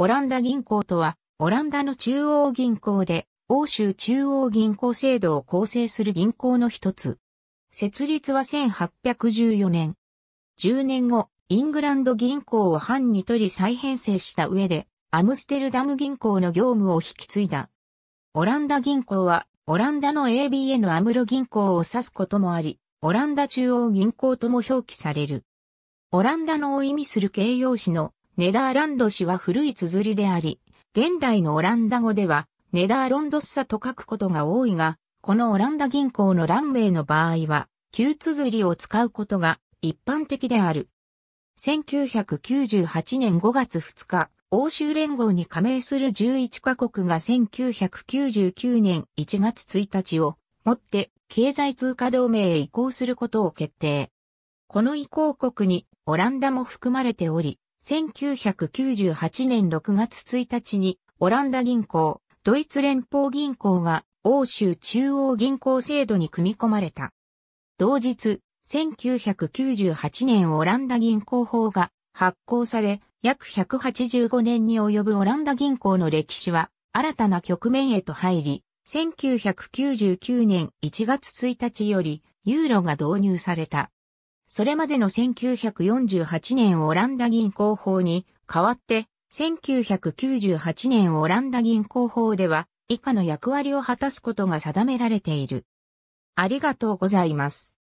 オランダ銀行とは、オランダの中央銀行で、欧州中央銀行制度を構成する銀行の一つ。設立は1814年。10年後、イングランド銀行を藩に取り再編成した上で、アムステルダム銀行の業務を引き継いだ。オランダ銀行は、オランダの ABN アムロ銀行を指すこともあり、オランダ中央銀行とも表記される。オランダのを意味する形容詞のネダーランド氏は古い綴りであり、現代のオランダ語では、ネダーロンドッサと書くことが多いが、このオランダ銀行のランウェイの場合は、旧綴りを使うことが一般的である。1998年5月2日、欧州連合に加盟する11カ国が1999年1月1日をもって経済通貨同盟へ移行することを決定。この移行国にオランダも含まれており、1998年6月1日にオランダ銀行、ドイツ連邦銀行が欧州中央銀行制度に組み込まれた。同日、1998年オランダ銀行法が発行され、約185年に及ぶオランダ銀行の歴史は新たな局面へと入り、1999年1月1日よりユーロが導入された。それまでの1948年オランダ銀行法に代わって、1998年オランダ銀行法では以下の役割を果たすことが定められている。ありがとうございます。